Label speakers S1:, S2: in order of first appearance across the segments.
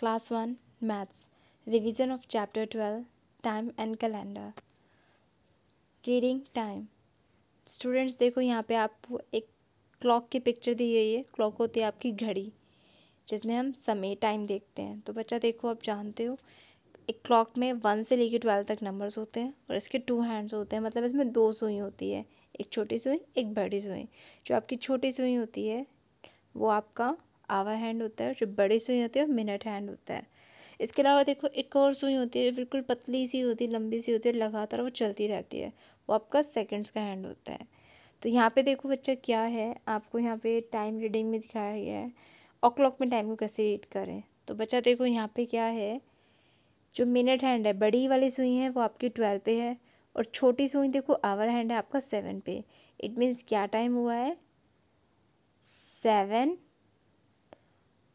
S1: class one maths Revision of chapter twelve time and calendar reading time students देखो यहाँ पे आपको एक क्लॉक की पिक्चर दी गई है क्लॉक होती है आपकी घड़ी जिसमें हम समय टाइम देखते हैं तो बच्चा देखो आप जानते हो एक क्लॉक में वन से लेकर ट्वेल्व तक नंबर्स होते हैं और इसके टू हैंड्स होते हैं मतलब इसमें दो सुई होती है एक छोटी सुई एक बड़ी सुई जो आपकी छोटी सुई होती है वो आपका आवर हैंड होता है जो बड़ी सुई होती है और मिनट हैंड होता है इसके अलावा देखो एक और सुई होती है बिल्कुल पतली सी होती है लंबी सी होती है लगातार वो चलती रहती है वो आपका सेकेंड्स का हैंड होता है तो यहाँ पे देखो बच्चा क्या है आपको यहाँ पे टाइम रीडिंग में दिखाया गया है ओ क्लॉक में टाइम को कैसे रीड करें तो बच्चा देखो यहाँ पे क्या है जो मिनट हैंड है बड़ी वाली सुई है वो आपकी ट्वेल्व पे है और छोटी सुई देखो आवर हैंड है आपका सेवन पे इट मीन्स क्या टाइम हुआ है सेवन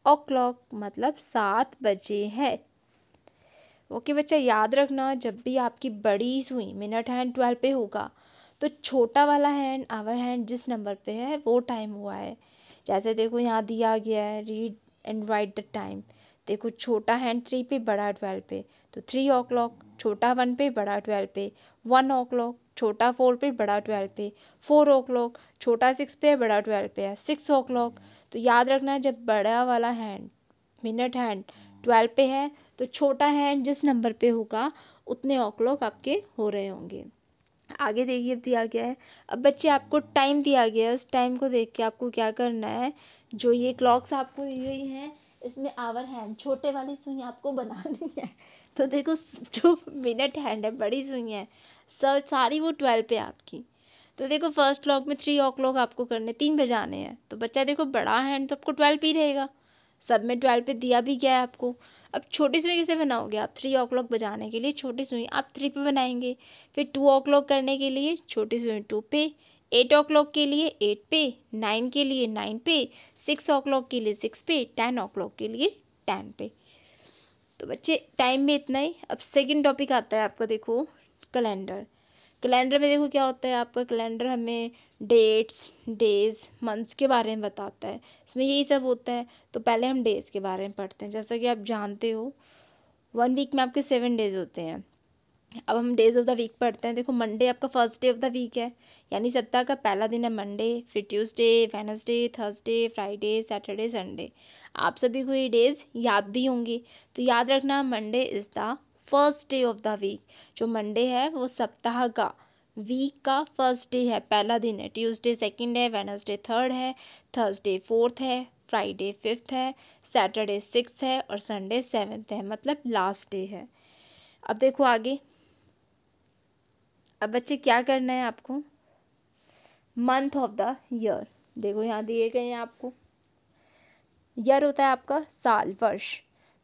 S1: ओ क्लॉक मतलब सात बजे है ओके बच्चा याद रखना जब भी आपकी बड़ी सुई मिनट हैंड ट्वेल्व पे होगा तो छोटा वाला हैंड आवर हैंड जिस नंबर पे है वो टाइम हुआ है जैसे देखो यहाँ दिया गया है read and write the time देखो छोटा हैंड थ्री पे बड़ा ट्वेल्व पे तो थ्री ओ क्लॉक छोटा वन पे बड़ा ट्वेल्व पे वन ओ क्लॉक छोटा फोर पे बड़ा ट्वेल्व पे फोर ओ क्लॉक छोटा सिक्स पे है बड़ा ट्वेल्व पे है सिक्स ओ क्लॉक तो याद रखना है जब बड़ा वाला हैंड मिनट हैंड ट्वेल्व पे है तो छोटा हैंड जिस नंबर पे होगा उतने ओ क्लॉक आपके हो रहे होंगे आगे देखिए दिया गया है अब बच्चे आपको टाइम दिया गया है उस टाइम को देख के आपको क्या करना है जो ये क्लॉक्स आपको दी गई हैं इसमें आवर हैंड छोटे वाली सुई आपको बनानी है तो देखो जो मिनट हैंड है बड़ी सुई है सर सारी वो ट्वेल्व पे आपकी तो देखो फर्स्ट क्लॉक में थ्री ओ क्लॉक आपको करने तीन बजे आने हैं तो बच्चा देखो बड़ा हैंड तो आपको ट्वेल्व पे ही रहेगा सब में ट्वेल्व पे दिया भी गया है आपको अब छोटी सुई कैसे बनाओगे आप थ्री ओ क्लॉक बजाने के लिए छोटी सुई आप थ्री पे बनाएंगे फिर टू ओ क्लॉक करने के लिए छोटी सुई टू पे एट ओ क्लॉक के लिए एट पे नाइन के लिए नाइन पे सिक्स ओ क्लॉक के लिए सिक्स पे टेन ओ क्लॉक के लिए टेन पे तो बच्चे टाइम में इतना ही अब सेकंड टॉपिक आता है आपका देखो कैलेंडर कैलेंडर में देखो क्या होता है आपका कैलेंडर हमें डेट्स डेज मंथ्स के बारे में बताता है इसमें यही सब होता है तो पहले हम डेज़ के बारे में पढ़ते हैं जैसा कि आप जानते हो वन वीक में आपके सेवन डेज़ होते हैं अब हम डेज़ ऑफ द वीक पढ़ते हैं देखो मंडे आपका first day of the week है यानी सप्ताह का पहला दिन है मंडे फिर Tuesday Wednesday Thursday Friday Saturday Sunday आप सभी को ये डेज़ याद भी होंगे तो याद रखना Monday is the first day of the week जो मंडे है वो सप्ताह का वीक का फर्स्ट डे है पहला दिन है ट्यूसडे सेकेंड है वेनसडे थर्ड है थर्सडे फोर्थ है फ्राइडे फिफ्थ है सैटरडे सिक्स है और संडे सेवन्थ है मतलब लास्ट डे है अब देखो आगे अब बच्चे क्या करना है आपको मंथ ऑफ द ईयर देखो यहाँ दिए गए हैं आपको ईयर होता है आपका साल वर्ष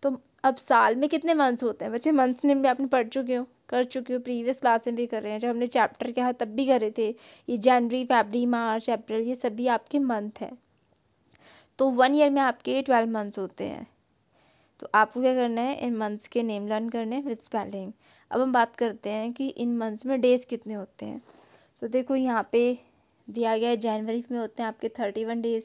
S1: तो अब साल में कितने मंथ्स होते हैं बच्चे मंथ्स ने भी आपने पढ़ चुके हो कर चुके हो प्रीवियस क्लास में भी कर रहे हैं जब हमने चैप्टर किया तब भी करे थे ये जनवरी फेबरी मार्च अप्रैल ये सभी आपके मंथ हैं तो वन ईयर में आपके ट्वेल्व मंथ्स होते हैं तो आपको क्या करना है इन मंथ्स के नेम लर्न करने विद स्पेलिंग अब हम बात करते हैं कि इन मंथ्स में डेज़ कितने होते हैं तो देखो यहाँ पे दिया गया है जनवरी में होते हैं आपके थर्टी वन डेज़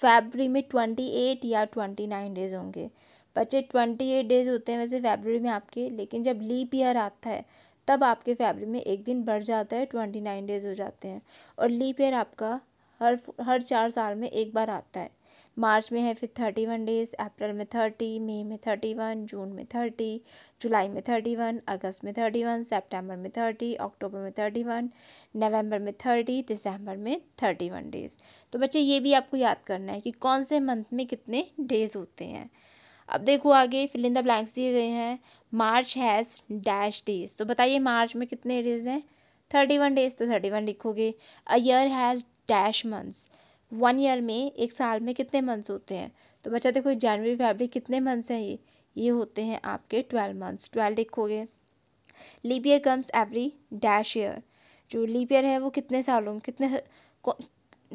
S1: फेबरी में ट्वेंटी एट या ट्वेंटी नाइन डेज़ होंगे बच्चे ट्वेंटी एट डेज़ होते हैं वैसे फेबररी में आपके लेकिन जब लीप ईयर आता है तब आपके फेबरी में एक दिन बढ़ जाता है ट्वेंटी नाइन डेज़ हो जाते हैं और लीप ईयर आपका हर हर चार साल में एक बार आता है मार्च में है फिर थर्टी वन डेज़ अप्रैल में थर्टी मई में थर्टी वन जून में थर्टी जुलाई में थर्टी वन अगस्त में थर्टी वन सेप्टेम्बर में थर्टी अक्टूबर में थर्टी वन नवम्बर में थर्टी दिसंबर में थर्टी वन डेज़ तो बच्चे ये भी आपको याद करना है कि कौन से मंथ में कितने डेज़ होते हैं अब देखो आगे फिलिंदा द ब्लैंक्स दिए गए हैं मार्च हैज़ डैश डेज़ तो बताइए मार्च में कितने डेज़ हैं थर्टी वन डेज़ तो थर्टी वन लिखोगे a year has dash months one year में एक साल में कितने मंथ्स होते हैं तो बच्चा देखो जनवरी फरवरी कितने मंथ्स हैं ये ये होते हैं आपके ट्वेल्व मंथ्स ट्वेल्व लिखोगे leap year comes every dash year जो लीपियर है वो कितने सालों में कितने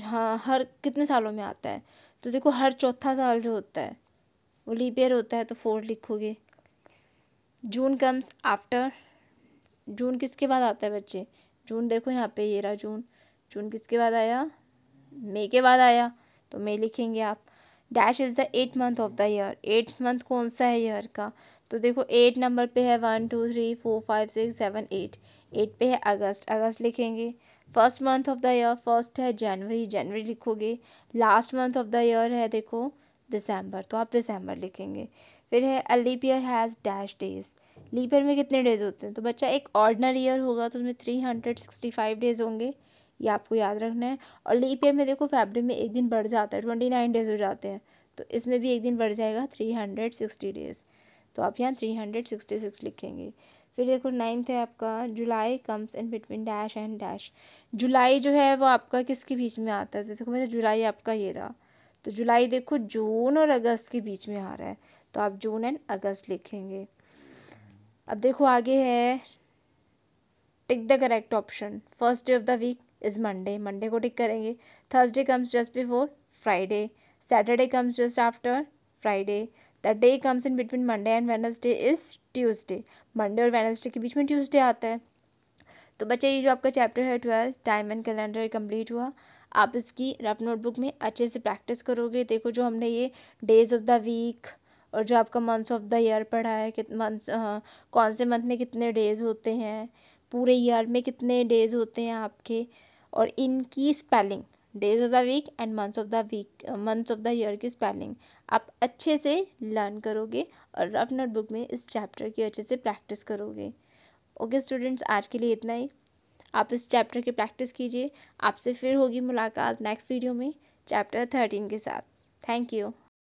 S1: हाँ हर कितने सालों में आता है तो देखो हर चौथा साल जो होता है वो लीपियर होता है तो फोर लिखोगे जून कम्स आफ्टर जून किसके बाद आता है बच्चे जून देखो यहाँ पे ये रहा जून जून किसके बाद आया मे के बाद आया तो मे लिखेंगे आप dash is the eight month of the year eight month कौन सा है ईयर का तो देखो एट नंबर पे है one two three four five six seven eight eight पे है अगस्त अगस्त लिखेंगे first month of the year first है जनवरी जनवरी लिखोगे last month of the year है देखो दिसंबर तो आप दिसंबर लिखेंगे फिर है a leap year has dash days leap year में कितने डेज होते हैं तो बच्चा एक ऑर्डनरी ईयर होगा तो उसमें three hundred sixty five days होंगे ये आपको याद रखना है और लीप ईयर में देखो फेबर में एक दिन बढ़ जाता है ट्वेंटी नाइन डेज़ हो जाते हैं तो इसमें भी एक दिन बढ़ जाएगा थ्री हंड्रेड सिक्सटी डेज़ तो आप यहाँ थ्री हंड्रेड सिक्सटी सिक्स लिखेंगे फिर देखो नाइन्थ है आपका जुलाई comes in between dash and dash जुलाई जो है वो आपका किसके बीच में आता है तो देखो मेरा जुलाई आपका ये रहा तो जुलाई देखो जून और अगस्त के बीच में आ रहा है तो आप जून एंड अगस्त लिखेंगे अब देखो आगे है tick the correct option first day of the week is Monday Monday को टिक करेंगे Thursday comes just before Friday Saturday comes just after Friday the day comes in between Monday and Wednesday is Tuesday Monday और Wednesday के बीच में Tuesday आता है तो बच्चे ये जो आपका चैप्टर है twelfth time and calendar complete हुआ आप इसकी रफ नोटबुक में अच्छे से प्रैक्टिस करोगे देखो जो हमने ये डेज ऑफ द वीक और जो आपका मंथ्स ऑफ द ईयर पढ़ा है कित मंथ कौन से मंथ में कितने डेज होते हैं पूरे ईयर में कितने डेज होते हैं आपके और इनकी spelling days of the week and months of the week months of the year की स्पेलिंग आप अच्छे से लर्न करोगे और रफ नोटबुक में इस चैप्टर की अच्छे से प्रैक्टिस करोगे ओके स्टूडेंट्स आज के लिए इतना ही आप इस चैप्टर की प्रैक्टिस कीजिए आपसे फिर होगी मुलाकात नेक्स्ट वीडियो में चैप्टर थर्टीन के साथ थैंक यू